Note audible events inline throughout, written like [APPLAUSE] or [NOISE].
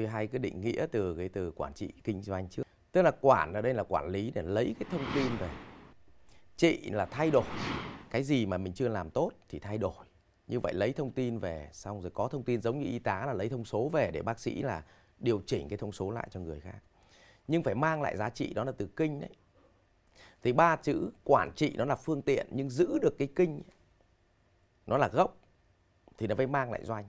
tôi hay cứ định nghĩa từ cái từ quản trị kinh doanh trước tức là quản ở đây là quản lý để lấy cái thông tin về trị là thay đổi cái gì mà mình chưa làm tốt thì thay đổi như vậy lấy thông tin về xong rồi có thông tin giống như y tá là lấy thông số về để bác sĩ là điều chỉnh cái thông số lại cho người khác nhưng phải mang lại giá trị đó là từ kinh đấy thì ba chữ quản trị nó là phương tiện nhưng giữ được cái kinh nó là gốc thì nó mới mang lại doanh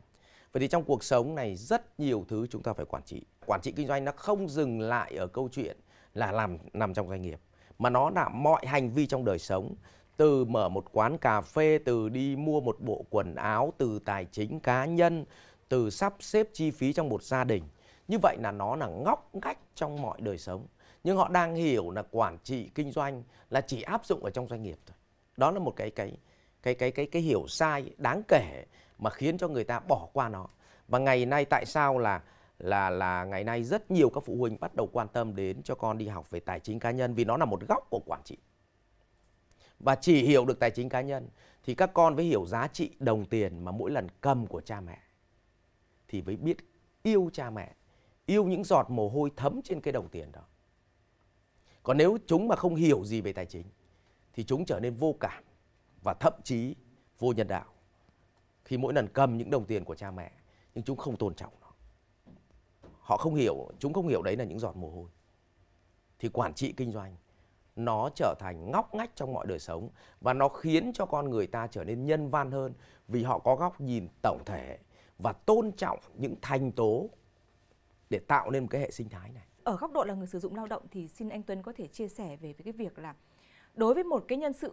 Vậy thì trong cuộc sống này rất nhiều thứ chúng ta phải quản trị. Quản trị kinh doanh nó không dừng lại ở câu chuyện là làm nằm trong doanh nghiệp mà nó là mọi hành vi trong đời sống từ mở một quán cà phê, từ đi mua một bộ quần áo, từ tài chính cá nhân, từ sắp xếp chi phí trong một gia đình. Như vậy là nó là ngóc ngách trong mọi đời sống. Nhưng họ đang hiểu là quản trị kinh doanh là chỉ áp dụng ở trong doanh nghiệp thôi. Đó là một cái cái cái cái cái cái hiểu sai đáng kể mà khiến cho người ta bỏ qua nó và ngày nay tại sao là là là ngày nay rất nhiều các phụ huynh bắt đầu quan tâm đến cho con đi học về tài chính cá nhân vì nó là một góc của quản trị và chỉ hiểu được tài chính cá nhân thì các con mới hiểu giá trị đồng tiền mà mỗi lần cầm của cha mẹ thì mới biết yêu cha mẹ yêu những giọt mồ hôi thấm trên cái đồng tiền đó còn nếu chúng mà không hiểu gì về tài chính thì chúng trở nên vô cảm và thậm chí vô nhân đạo khi mỗi lần cầm những đồng tiền của cha mẹ nhưng chúng không tôn trọng nó họ không hiểu chúng không hiểu đấy là những giọt mồ hôi thì quản trị kinh doanh nó trở thành ngóc ngách trong mọi đời sống và nó khiến cho con người ta trở nên nhân văn hơn vì họ có góc nhìn tổng thể và tôn trọng những thành tố để tạo nên một cái hệ sinh thái này. Ở góc độ là người sử dụng lao động thì xin anh Tuấn có thể chia sẻ về cái việc là đối với một cái nhân sự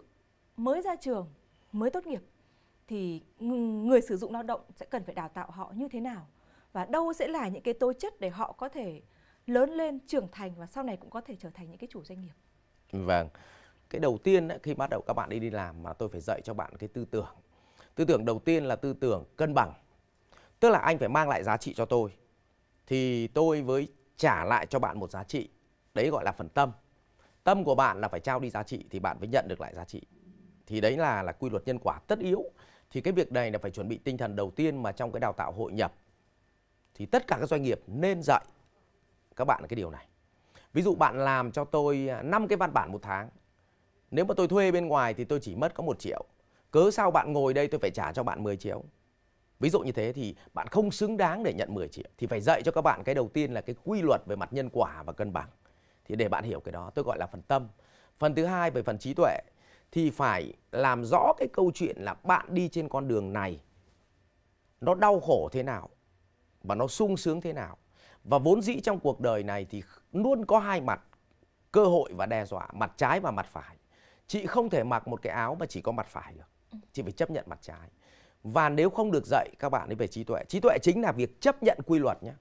mới ra trường, mới tốt nghiệp thì người sử dụng lao động sẽ cần phải đào tạo họ như thế nào và đâu sẽ là những cái tố chất để họ có thể lớn lên trưởng thành và sau này cũng có thể trở thành những cái chủ doanh nghiệp. Vâng. Cái đầu tiên ấy, khi bắt đầu các bạn đi đi làm mà tôi phải dạy cho bạn cái tư tưởng. Tư tưởng đầu tiên là tư tưởng cân bằng. Tức là anh phải mang lại giá trị cho tôi thì tôi với trả lại cho bạn một giá trị. Đấy gọi là phần tâm. Tâm của bạn là phải trao đi giá trị thì bạn mới nhận được lại giá trị thì đấy là là quy luật nhân quả tất yếu thì cái việc này là phải chuẩn bị tinh thần đầu tiên mà trong cái đào tạo hội nhập thì tất cả các doanh nghiệp nên dạy các bạn cái điều này ví dụ bạn làm cho tôi 5 à, cái văn bản một tháng nếu mà tôi thuê bên ngoài thì tôi chỉ mất có một triệu cớ sao bạn ngồi đây tôi phải trả cho bạn 10 triệu ví dụ như thế thì bạn không xứng đáng để nhận 10 triệu thì phải dạy cho các bạn cái đầu tiên là cái quy luật về mặt nhân quả và cân bằng thì để bạn hiểu cái đó tôi gọi là phần tâm phần thứ hai về phần trí tuệ thì phải làm rõ cái câu chuyện là bạn đi trên con đường này nó đau khổ thế nào và nó sung sướng thế nào. Và vốn dĩ trong cuộc đời này thì luôn có hai mặt, cơ hội và đe dọa, mặt trái và mặt phải. Chị không thể mặc một cái áo mà chỉ có mặt phải được. Chị phải chấp nhận mặt trái. Và nếu không được dạy các bạn ấy về trí tuệ, trí tuệ chính là việc chấp nhận quy luật nhé.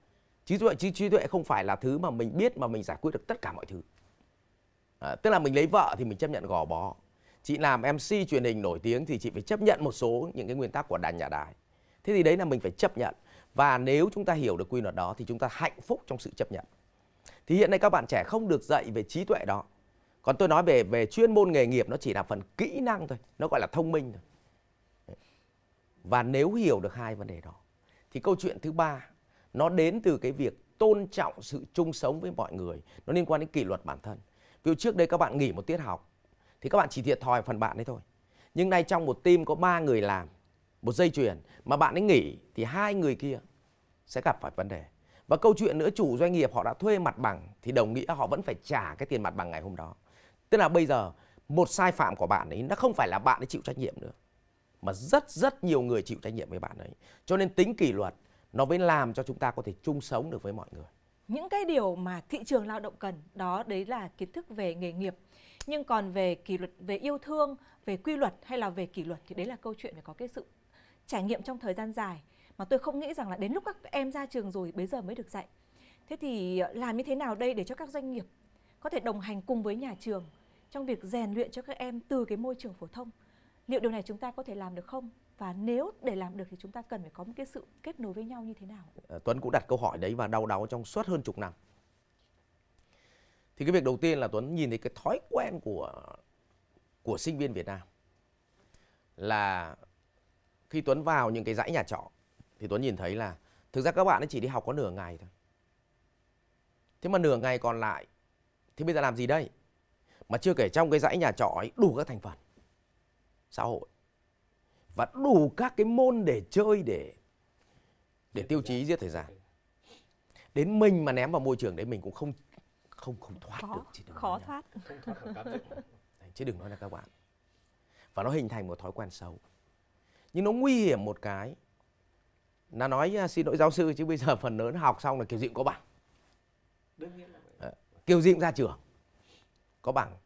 Trí tuệ trí, trí tuệ không phải là thứ mà mình biết mà mình giải quyết được tất cả mọi thứ. À, tức là mình lấy vợ thì mình chấp nhận gò bó, chị làm mc truyền hình nổi tiếng thì chị phải chấp nhận một số những cái nguyên tắc của đàn nhà đài thế thì đấy là mình phải chấp nhận và nếu chúng ta hiểu được quy luật đó thì chúng ta hạnh phúc trong sự chấp nhận thì hiện nay các bạn trẻ không được dạy về trí tuệ đó còn tôi nói về về chuyên môn nghề nghiệp nó chỉ là phần kỹ năng thôi nó gọi là thông minh thôi và nếu hiểu được hai vấn đề đó thì câu chuyện thứ ba nó đến từ cái việc tôn trọng sự chung sống với mọi người nó liên quan đến kỷ luật bản thân ví dụ trước đây các bạn nghỉ một tiết học thì các bạn chỉ thiệt thòi phần bạn ấy thôi nhưng nay trong một team có ba người làm một dây chuyền mà bạn ấy nghỉ thì hai người kia sẽ gặp phải vấn đề và câu chuyện nữa chủ doanh nghiệp họ đã thuê mặt bằng thì đồng nghĩa họ vẫn phải trả cái tiền mặt bằng ngày hôm đó tức là bây giờ một sai phạm của bạn ấy nó không phải là bạn ấy chịu trách nhiệm nữa mà rất rất nhiều người chịu trách nhiệm với bạn ấy cho nên tính kỷ luật nó mới làm cho chúng ta có thể chung sống được với mọi người những cái điều mà thị trường lao động cần đó đấy là kiến thức về nghề nghiệp nhưng còn về kỷ luật về yêu thương về quy luật hay là về kỷ luật thì đấy là câu chuyện phải có cái sự trải nghiệm trong thời gian dài mà tôi không nghĩ rằng là đến lúc các em ra trường rồi bây giờ mới được dạy thế thì ờ, làm như thế nào đây để cho các doanh nghiệp có thể đồng hành cùng với nhà trường trong việc rèn luyện cho các em từ cái môi trường phổ thông liệu điều này chúng ta có thể làm được không và nếu để làm được thì chúng ta cần phải có một cái sự kết nối với nhau như thế nào ờ, Tuấn cũng đặt câu hỏi đấy và đau đáu trong suốt hơn chục năm thì cái việc đầu tiên là Tuấn nhìn thấy cái thói quen của của sinh viên Việt Nam là khi Tuấn vào những cái dãy nhà trọ thì Tuấn nhìn thấy là thực ra các bạn ấy chỉ đi học có nửa ngày thôi. Thế mà nửa ngày còn lại thì bây giờ làm gì đây? Mà chưa kể trong cái dãy nhà trọ ấy đủ các thành phần xã hội và đủ các cái môn để chơi để để tiêu chí giết thời gian. Đến mình mà ném vào môi trường đấy mình cũng không không không thoát khó, được chị đừng khó nói thoát nhau. [LAUGHS] chứ đừng nói là các bạn và nó hình thành một thói quen xấu nhưng nó nguy hiểm một cái là nói à, xin lỗi giáo sư chứ bây giờ phần lớn học xong là kiểu gì cũng có bảng à, kiểu gì cũng ra trường có bảng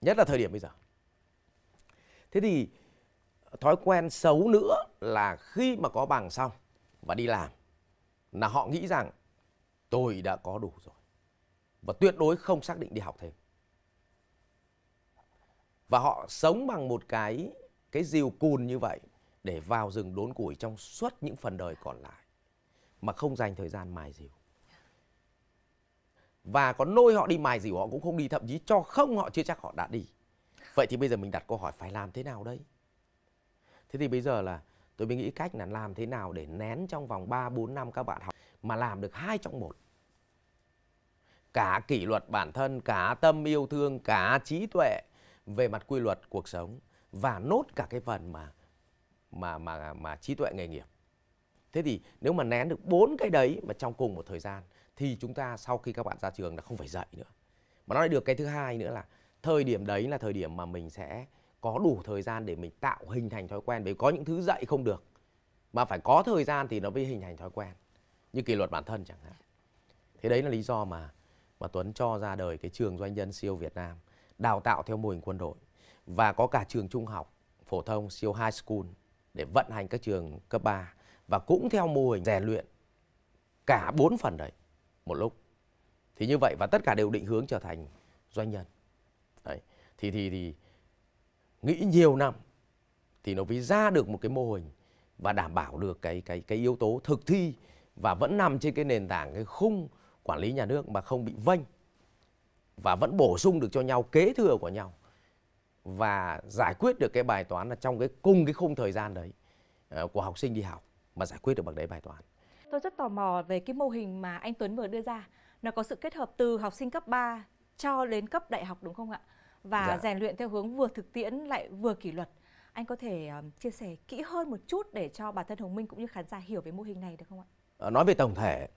nhất là thời điểm bây giờ thế thì thói quen xấu nữa là khi mà có bằng xong và đi làm là họ nghĩ rằng tôi đã có đủ rồi và tuyệt đối không xác định đi học thêm. Và họ sống bằng một cái cái rìu cùn như vậy để vào rừng đốn củi trong suốt những phần đời còn lại mà không dành thời gian mài rìu. Và có nôi họ đi mài rìu họ cũng không đi thậm chí cho không họ chưa chắc họ đã đi. Vậy thì bây giờ mình đặt câu hỏi phải làm thế nào đây? Thế thì bây giờ là tôi mới nghĩ cách là làm thế nào để nén trong vòng 3 4 năm các bạn học mà làm được hai trong một cả kỷ luật bản thân cả tâm yêu thương cả trí tuệ về mặt quy luật cuộc sống và nốt cả cái phần mà mà mà mà trí tuệ nghề nghiệp thế thì nếu mà nén được bốn cái đấy mà trong cùng một thời gian thì chúng ta sau khi các bạn ra trường là không phải dạy nữa mà nó lại được cái thứ hai nữa là thời điểm đấy là thời điểm mà mình sẽ có đủ thời gian để mình tạo hình thành thói quen bởi có những thứ dạy không được mà phải có thời gian thì nó mới hình thành thói quen như kỷ luật bản thân chẳng hạn thế đấy là lý do mà mà Tuấn cho ra đời cái trường doanh nhân siêu Việt Nam đào tạo theo mô hình quân đội và có cả trường trung học phổ thông siêu high school để vận hành các trường cấp 3 và cũng theo mô hình rèn luyện cả bốn phần đấy một lúc thì như vậy và tất cả đều định hướng trở thành doanh nhân đấy thì thì thì nghĩ nhiều năm thì nó mới ra được một cái mô hình và đảm bảo được cái cái cái yếu tố thực thi và vẫn nằm trên cái nền tảng cái khung quản lý nhà nước mà không bị vênh và vẫn bổ sung được cho nhau kế thừa của nhau và giải quyết được cái bài toán là trong cái cùng cái khung thời gian đấy ờ, của học sinh đi học mà giải quyết được bằng đấy bài toán. Tôi rất tò mò về cái mô hình mà anh Tuấn vừa đưa ra. Nó có sự kết hợp từ học sinh cấp 3 cho đến cấp đại học đúng không ạ? Và dạ. rèn luyện theo hướng vừa thực tiễn lại vừa kỷ luật. Anh có thể ờ, chia sẻ kỹ hơn một chút để cho bản thân Hồng Minh cũng như khán giả hiểu về mô hình này được không ạ? Ờ, nói về tổng thể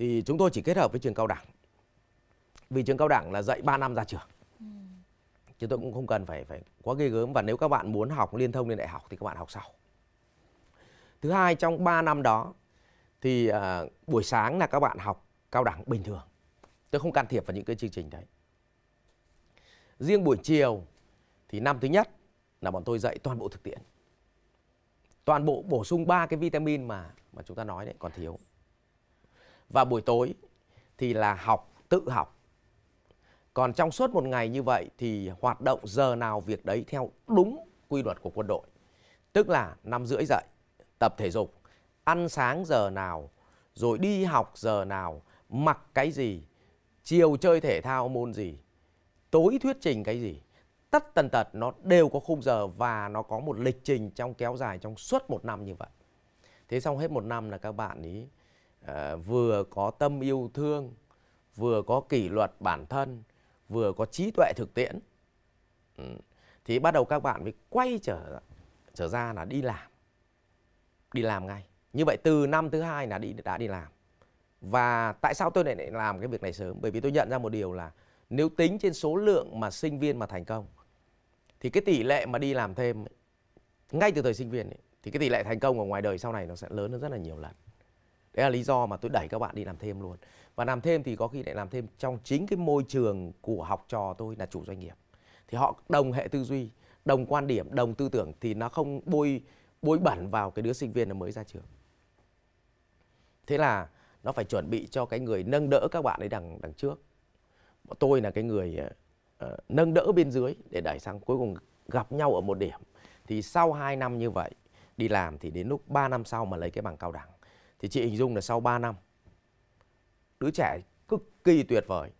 thì chúng tôi chỉ kết hợp với trường cao đẳng vì trường cao đẳng là dạy 3 năm ra trường ừ. chứ tôi cũng không cần phải phải quá ghê gớm và nếu các bạn muốn học liên thông lên đại học thì các bạn học sau thứ hai trong 3 năm đó thì à, buổi sáng là các bạn học cao đẳng bình thường tôi không can thiệp vào những cái chương trình đấy riêng buổi chiều thì năm thứ nhất là bọn tôi dạy toàn bộ thực tiễn toàn bộ bổ sung ba cái vitamin mà mà chúng ta nói đấy còn thiếu và buổi tối thì là học tự học còn trong suốt một ngày như vậy thì hoạt động giờ nào việc đấy theo đúng quy luật của quân đội tức là năm rưỡi dậy tập thể dục ăn sáng giờ nào rồi đi học giờ nào mặc cái gì chiều chơi thể thao môn gì tối thuyết trình cái gì tất tần tật nó đều có khung giờ và nó có một lịch trình trong kéo dài trong suốt một năm như vậy thế xong hết một năm là các bạn ý Ờ, vừa có tâm yêu thương vừa có kỷ luật bản thân vừa có trí tuệ thực tiễn ừ, thì bắt đầu các bạn mới quay trở trở ra là đi làm đi làm ngay như vậy từ năm thứ hai là đi đã đi làm và tại sao tôi lại làm cái việc này sớm bởi vì tôi nhận ra một điều là nếu tính trên số lượng mà sinh viên mà thành công thì cái tỷ lệ mà đi làm thêm ngay từ thời sinh viên ấy, thì cái tỷ lệ thành công ở ngoài đời sau này nó sẽ lớn hơn rất là nhiều lần đấy là lý do mà tôi đẩy các bạn đi làm thêm luôn và làm thêm thì có khi lại làm thêm trong chính cái môi trường của học trò tôi là chủ doanh nghiệp thì họ đồng hệ tư duy đồng quan điểm đồng tư tưởng thì nó không bôi bôi bẩn vào cái đứa sinh viên mới ra trường thế là nó phải chuẩn bị cho cái người nâng đỡ các bạn ấy đằng đằng trước tôi là cái người uh, nâng đỡ bên dưới để đẩy sang cuối cùng gặp nhau ở một điểm thì sau 2 năm như vậy đi làm thì đến lúc 3 năm sau mà lấy cái bằng cao đẳng thì chị hình dung là sau 3 năm đứa trẻ cực kỳ tuyệt vời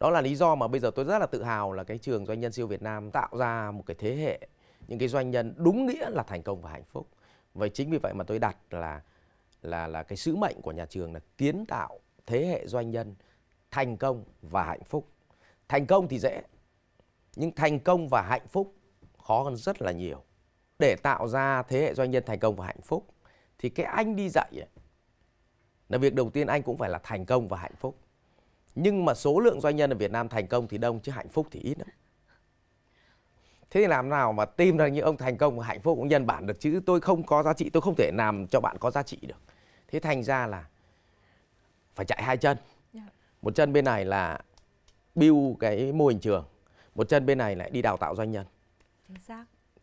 đó là lý do mà bây giờ tôi rất là tự hào là cái trường doanh nhân siêu Việt Nam tạo ra một cái thế hệ những cái doanh nhân đúng nghĩa là thành công và hạnh phúc vậy chính vì vậy mà tôi đặt là là là cái sứ mệnh của nhà trường là kiến tạo thế hệ doanh nhân thành công và hạnh phúc thành công thì dễ nhưng thành công và hạnh phúc khó hơn rất là nhiều để tạo ra thế hệ doanh nhân thành công và hạnh phúc thì cái anh đi dạy ấy, là việc đầu tiên anh cũng phải là thành công và hạnh phúc nhưng mà số lượng doanh nhân ở Việt Nam thành công thì đông chứ hạnh phúc thì ít lắm thế thì làm nào mà tìm ra những ông thành công và hạnh phúc cũng nhân bản được chứ tôi không có giá trị tôi không thể làm cho bạn có giá trị được thế thành ra là phải chạy hai chân dạ. một chân bên này là build cái mô hình trường một chân bên này lại đi đào tạo doanh nhân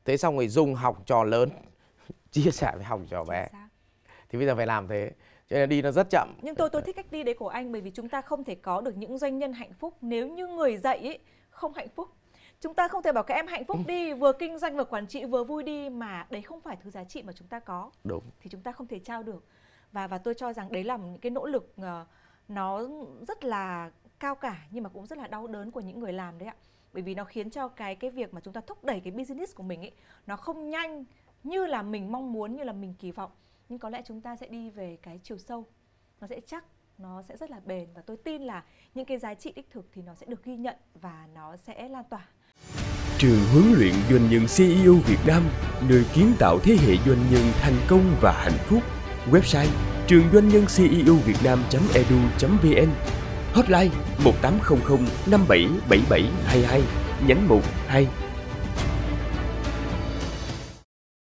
thế xong rồi dùng học trò lớn [LAUGHS] chia sẻ với học trò bé thì bây giờ phải làm thế cho nên đi nó rất chậm nhưng tôi tôi thích cách đi đấy của anh bởi vì chúng ta không thể có được những doanh nhân hạnh phúc nếu như người dạy ấy không hạnh phúc chúng ta không thể bảo các em hạnh phúc [LAUGHS] đi vừa kinh doanh vừa quản trị vừa vui đi mà đấy không phải thứ giá trị mà chúng ta có đúng thì chúng ta không thể trao được và và tôi cho rằng đấy là những cái nỗ lực ờ, nó rất là cao cả nhưng mà cũng rất là đau đớn của những người làm đấy ạ bởi vì nó khiến cho cái cái việc mà chúng ta thúc đẩy cái business của mình ấy nó không nhanh như là mình mong muốn như là mình kỳ vọng nhưng có lẽ chúng ta sẽ đi về cái chiều sâu nó sẽ chắc nó sẽ rất là bền và tôi tin là những cái giá trị đích thực thì nó sẽ được ghi nhận và nó sẽ lan tỏa trường huấn luyện doanh nhân CEO Việt Nam, nơi kiến tạo thế hệ doanh nhân thành công và hạnh phúc. Website trường doanh nhân CEO Việt Nam.edu.vn Hotline 1800 577722 nhánh 1 2